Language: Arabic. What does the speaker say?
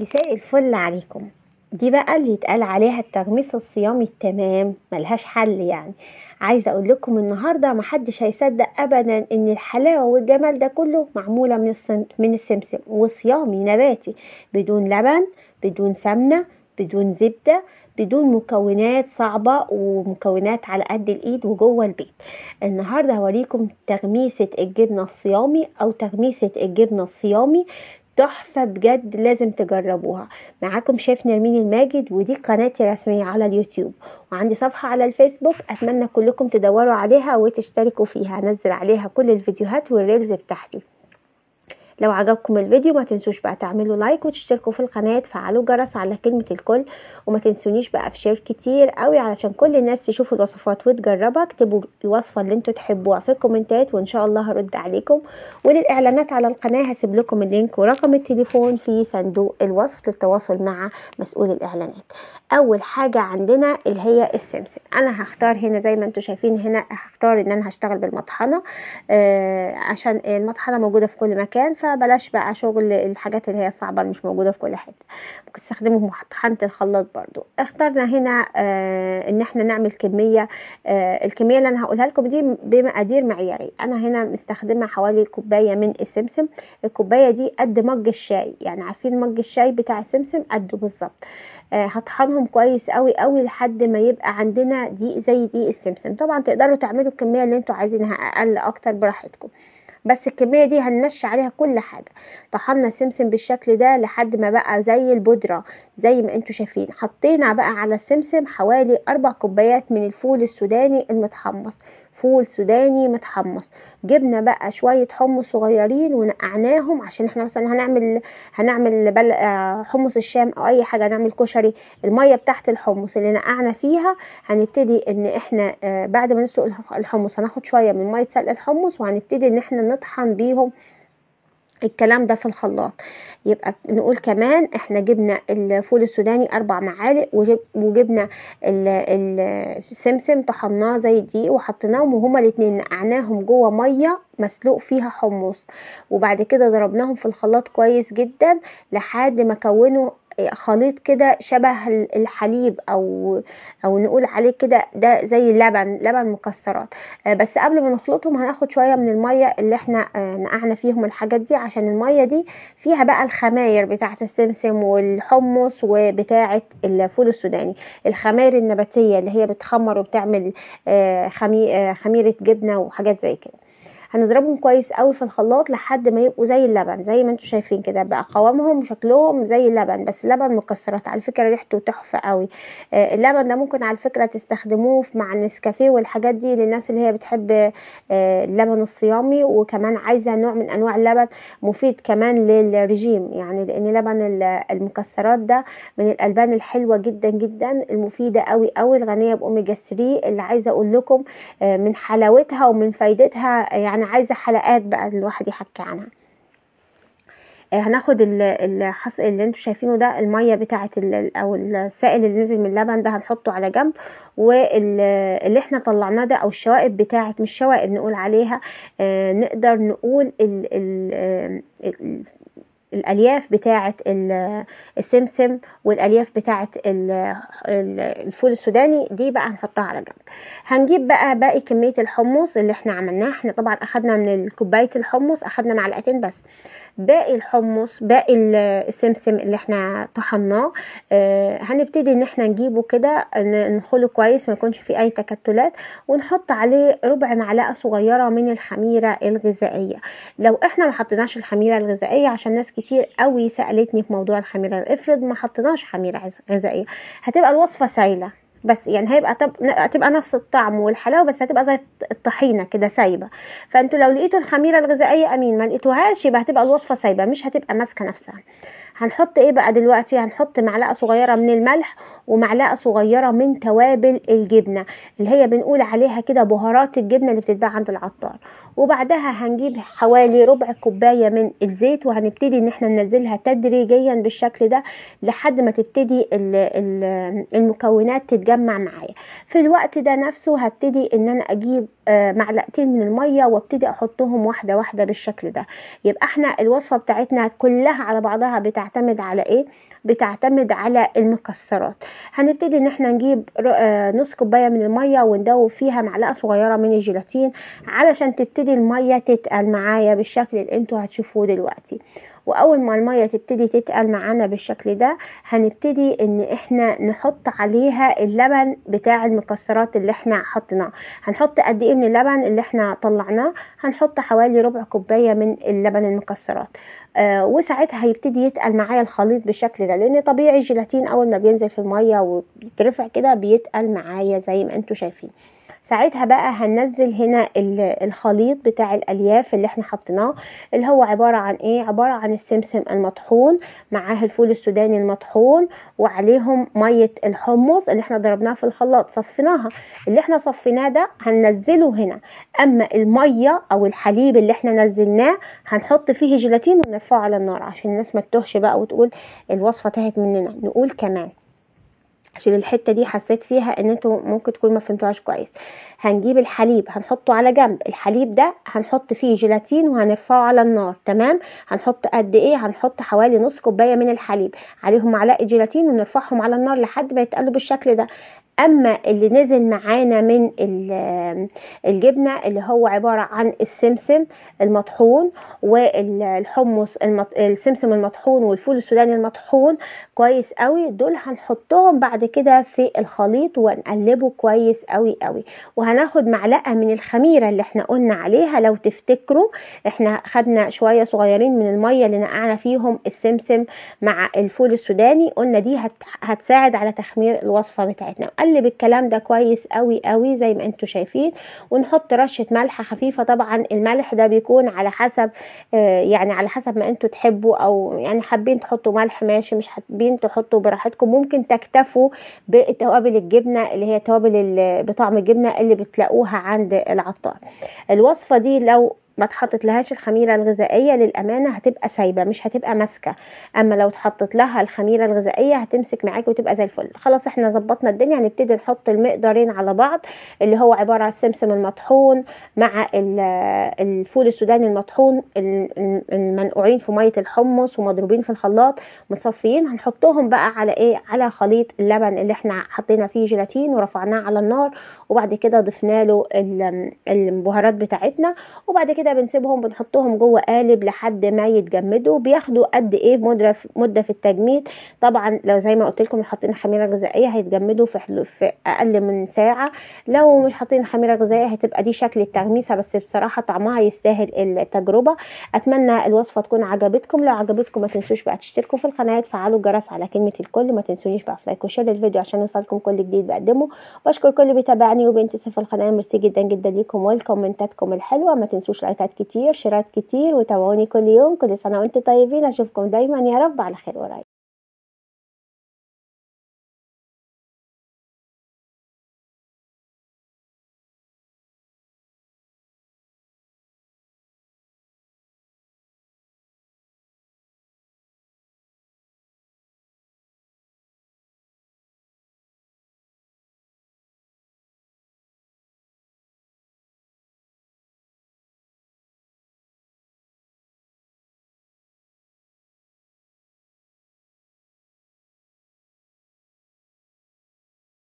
مساء الفل عليكم دي بقى اللي يتقال عليها التغميس الصيامي التمام ملهاش حل يعني عايزه اقول لكم النهارده محدش هيصدق ابدا ان الحلاوه والجمال ده كله معموله من من السمسم وصيامي نباتي بدون لبن بدون سمنه بدون زبده بدون مكونات صعبه ومكونات على قد الايد وجوه البيت النهارده هوريكم تغميسه الجبنه الصيامي او تغميسه الجبنه الصيامي تحفة بجد لازم تجربوها معاكم شيف نرمين الماجد ودي قناتي الرسمية على اليوتيوب وعندي صفحة على الفيسبوك أتمنى كلكم تدوروا عليها وتشتركوا فيها أنزل عليها كل الفيديوهات والريلز بتاعتي لو عجبكم الفيديو ما تنسوش بقى تعملوا لايك وتشتركوا في القناه تفعلوا الجرس على كلمه الكل وما تنسونيش بقى في شير كتير قوي علشان كل الناس تشوف الوصفات وتجربها اكتبوا الوصفه اللي انتوا تحبوها في الكومنتات وان شاء الله هرد عليكم وللاعلانات على القناه هسيب لكم اللينك ورقم التليفون في صندوق الوصف للتواصل مع مسؤول الاعلانات اول حاجه عندنا اللي هي السمسم انا هختار هنا زي ما انتوا شايفين هنا هختار ان انا هشتغل بالمطحنه آه عشان المطحنه موجوده في كل مكان ف بلاش بقى شغل الحاجات اللي هي الصعبه اللي مش موجوده في كل حته ممكن تستخدمهم طحنه الخلاط برضو اخترنا هنا آه ان احنا نعمل كميه آه الكميه اللي انا هقولها لكم دي بمقادير معياريه انا هنا مستخدمه حوالي كوبايه من السمسم الكوبايه دي قد مج الشاي يعني عارفين مج الشاي بتاع السمسم قد بالظبط آه هطحنهم كويس قوي قوي لحد ما يبقى عندنا دي زي دي السمسم طبعا تقدروا تعملوا الكميه اللي انتوا عايزينها اقل اكتر براحتكم بس الكمية دي هنمشي عليها كل حاجة طحنا السمسم بالشكل ده لحد ما بقى زي البودرة زي ما انتوا شايفين حطينا بقى على السمسم حوالي اربع كوبايات من الفول السوداني المتحمص فول سوداني متحمص جبنا بقى شويه حمص صغيرين ونقعناهم عشان احنا مثلا هنعمل هنعمل بل آه، حمص الشام او اي حاجه هنعمل كشري الميه بتاعت الحمص اللي نقعنا فيها هنبتدي ان احنا آه، بعد ما نسلق الحمص هناخد شويه من ميه سلق الحمص وهنبتدي ان احنا نطحن بيهم الكلام ده في الخلاط يبقى نقول كمان احنا جبنا الفول السوداني اربع معالق وجب وجبنا السمسم طحناه زي دي وحطيناهم وهما الاتنين نقعناهم جوه ميه مسلوق فيها حمص وبعد كده ضربناهم في الخلاط كويس جدا لحد ما كونوا خليط كده شبه الحليب او او نقول عليه كده ده زي اللبن لبن مكسرات آه، بس قبل ما نخلطهم هناخد شويه من الميه اللي احنا آه، نقعنا فيهم الحاجات دي عشان الميه دي فيها بقى الخماير بتاعه السمسم والحمص وبتاعه الفول السوداني الخماير النباتيه اللي هي بتخمر وبتعمل آه، خميره جبنه وحاجات زي كده هنضربهم كويس قوي في الخلاط لحد ما يبقوا زي اللبن زي ما انتم شايفين كده بقى قوامهم وشكلهم زي اللبن بس لبن مكسرات على فكره ريحته تحفه قوي آه، اللبن ده ممكن على فكره تستخدموه مع النسكافيه والحاجات دي للناس اللي هي بتحب آه، اللبن الصيامي وكمان عايزه نوع من انواع اللبن مفيد كمان للرجيم يعني لان لبن المكسرات ده من الالبان الحلوه جدا جدا المفيده قوي قوي الغنيه باوميجا 3 اللي عايزه اقول لكم آه، من حلاوتها ومن فايدتها يعني انا عايزه حلقات بقى الواحد يحكي عنها آه، هناخد الحص اللي انتوا شايفينه ده الميه بتاعه او السائل اللي نزل من اللبن ده هنحطه على جنب واللي احنا طلعناه ده او الشوائب بتاعه مش شوائب نقول عليها آه، نقدر نقول ال الالياف بتاعه السمسم والالياف بتاعه الفول السوداني دي بقى هنحطها على جنب هنجيب بقى باقي كميه الحمص اللي احنا عملناها احنا طبعا اخدنا من كوبايه الحمص اخدنا معلقتين بس باقي الحمص باقي السمسم اللي احنا طحناه اه هنبتدي ان احنا نجيبه كده ندخله كويس ما يكونش فيه اي تكتلات ونحط عليه ربع معلقه صغيره من الخميره الغذائيه لو احنا ما حطيناش الخميره الغذائيه عشان ناس كتير قوي سالتني في موضوع الخميره افرض ما حطيناش خميره غذائيه هتبقى الوصفه سايله بس يعني هيبقى طب... هتبقى نفس الطعم والحلاوه بس هتبقى زي الطحينه كده سايبه فانتوا لو لقيتوا الخميره الغذائيه امين ما لقيتوهاش يبقى هتبقى الوصفه سايبه مش هتبقى ماسكه نفسها هنحط ايه بقى دلوقتي هنحط معلقه صغيره من الملح ومعلقه صغيره من توابل الجبنه اللي هي بنقول عليها كده بهارات الجبنه اللي بتتباع عند العطار وبعدها هنجيب حوالي ربع كوبايه من الزيت وهنبتدي ان احنا ننزلها تدريجيا بالشكل ده لحد ما تبتدي المكونات تتجمع تتجمع معايا في الوقت ده نفسه هبتدي ان انا اجيب آه، معلقتين من الميه وابتدي احطهم واحده واحده بالشكل ده يبقى احنا الوصفه بتاعتنا كلها على بعضها بتعتمد على ايه بتعتمد على المكسرات هنبتدي ان احنا نجيب آه، نص كوبايه من الميه وندوب فيها معلقه صغيره من الجيلاتين علشان تبتدي الميه تتقل معايا بالشكل اللي انتوا هتشوفوه دلوقتي واول ما الميه تبتدي تتقل معانا بالشكل ده هنبتدي ان احنا نحط عليها اللبن بتاع المكسرات اللي احنا حطيناه هنحط قد ايه من اللبن اللي احنا طلعناه هنحط حوالي ربع كوبايه من اللبن المكسرات آه وساعتها هيبتدي يتقل معايا الخليط بالشكل ده لان طبيعي الجيلاتين اول ما بينزل في الميه وبيترفع كده بيتقل معايا زي ما انتم شايفين ساعتها بقى هننزل هنا الخليط بتاع الالياف اللي احنا حطيناه اللي هو عباره عن ايه عباره عن السمسم المطحون معاه الفول السوداني المطحون وعليهم ميه الحمص اللي احنا ضربناها في الخلاط صفيناها اللي احنا صفيناه ده هننزله هنا اما الميه او الحليب اللي احنا نزلناه هنحط فيه جيلاتين ونرفعه على النار عشان الناس ما تتوهش بقى وتقول الوصفه تاهت مننا نقول كمان عشان الحته دي حسيت فيها ان انتوا ممكن تكونوا ما فهمتوهاش كويس هنجيب الحليب هنحطه على جنب الحليب ده هنحط فيه جيلاتين وهنرفعه على النار تمام هنحط قد ايه هنحط حوالي نص كوبايه من الحليب عليهم معلقه جيلاتين ونرفعهم على النار لحد ما يتقلوا بالشكل ده اما اللي نزل معانا من الجبنه اللي هو عباره عن السمسم المطحون والحمص المط... السمسم المطحون والفول السوداني المطحون كويس قوي دول هنحطهم بعد كده في الخليط ونقلبه كويس قوي قوي وهناخد معلقه من الخميره اللي احنا قلنا عليها لو تفتكروا احنا خدنا شويه صغيرين من الميه اللي نقعنا فيهم السمسم مع الفول السوداني قلنا دي هت... هتساعد على تخمير الوصفه بتاعتنا نقلب الكلام ده كويس قوي قوي زي ما انتم شايفين ونحط رشه ملح خفيفه طبعا الملح ده بيكون على حسب آه، يعني على حسب ما انتم تحبوا او يعني حابين تحطوا ملح ماشي مش حابين تحطوا براحتكم ممكن تكتفوا بتوابل الجبنه اللي هي توابل بطعم الجبنه اللي بتلاقوها عند العطار الوصفه دي لو ما تحطت لهاش الخميره الغذائيه للامانه هتبقى سايبه مش هتبقى ماسكه اما لو تحطت لها الخميره الغذائيه هتمسك معاك وتبقى زي الفل خلاص احنا ظبطنا الدنيا هنبتدي نحط المقدارين على بعض اللي هو عباره عن السمسم المطحون مع آه، الفول السوداني المطحون المنقوعين في ميه الحمص ومضروبين في الخلاط متصفيين هنحطهم بقى على ايه على خليط اللبن اللي احنا حطينا فيه جيلاتين ورفعناه على النار وبعد كده ضفنا له آه، البهارات بتاعتنا وبعد كده كده بنسيبهم بنحطهم جوه قالب لحد ما يتجمدوا بياخدوا قد ايه مده في التجميد طبعا لو زي ما قلت لكم حاطين خميره غذائيه هيتجمدوا في, في اقل من ساعه لو مش حاطين خميره غذائيه هتبقى دي شكل التغميسه بس بصراحه طعمها يستاهل التجربه اتمنى الوصفه تكون عجبتكم لو عجبتكم ما تنسوش بقى تشتركوا في القناه تفعلوا الجرس على كلمه الكل ما تنسونيش بقى في لايك وشير الفيديو عشان يوصلكم كل جديد بقدمه بشكر كل بيتابعني وبينتسف القناه ميرسي جدا جدا ليكم ولكومنتاتكم الحلوه ما تنسوش لايك زكاة كتير شيرات كتير وتابعوني كل يوم كل سنة وانتم طيبين أشوفكم دايما يا رب على خير قريب